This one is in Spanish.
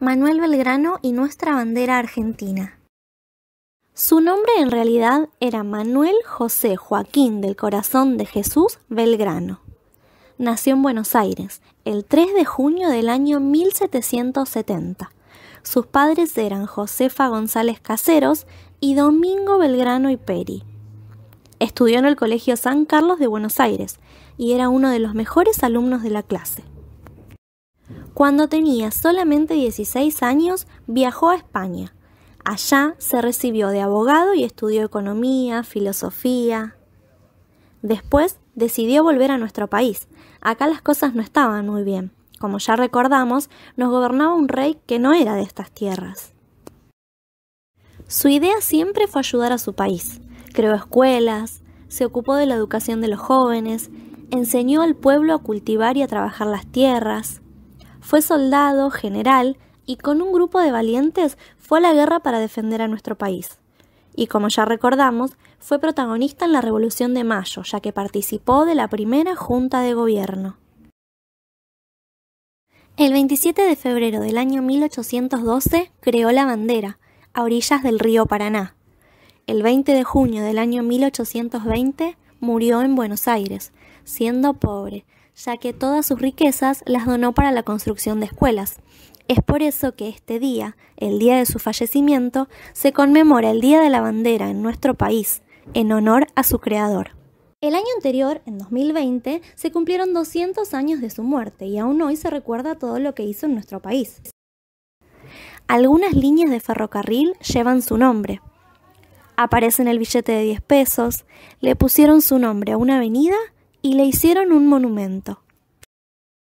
Manuel Belgrano y nuestra bandera argentina. Su nombre en realidad era Manuel José Joaquín del Corazón de Jesús Belgrano. Nació en Buenos Aires el 3 de junio del año 1770. Sus padres eran Josefa González Caseros y Domingo Belgrano y Peri. Estudió en el Colegio San Carlos de Buenos Aires y era uno de los mejores alumnos de la clase. Cuando tenía solamente 16 años, viajó a España. Allá se recibió de abogado y estudió economía, filosofía. Después decidió volver a nuestro país. Acá las cosas no estaban muy bien. Como ya recordamos, nos gobernaba un rey que no era de estas tierras. Su idea siempre fue ayudar a su país. Creó escuelas, se ocupó de la educación de los jóvenes, enseñó al pueblo a cultivar y a trabajar las tierras, fue soldado, general y con un grupo de valientes fue a la guerra para defender a nuestro país. Y como ya recordamos, fue protagonista en la Revolución de Mayo, ya que participó de la primera Junta de Gobierno. El 27 de febrero del año 1812 creó la bandera, a orillas del río Paraná. El 20 de junio del año 1820 murió en Buenos Aires, siendo pobre, ya que todas sus riquezas las donó para la construcción de escuelas. Es por eso que este día, el día de su fallecimiento, se conmemora el Día de la Bandera en nuestro país, en honor a su creador. El año anterior, en 2020, se cumplieron 200 años de su muerte y aún hoy se recuerda todo lo que hizo en nuestro país. Algunas líneas de ferrocarril llevan su nombre. Aparece en el billete de 10 pesos, le pusieron su nombre a una avenida y le hicieron un monumento.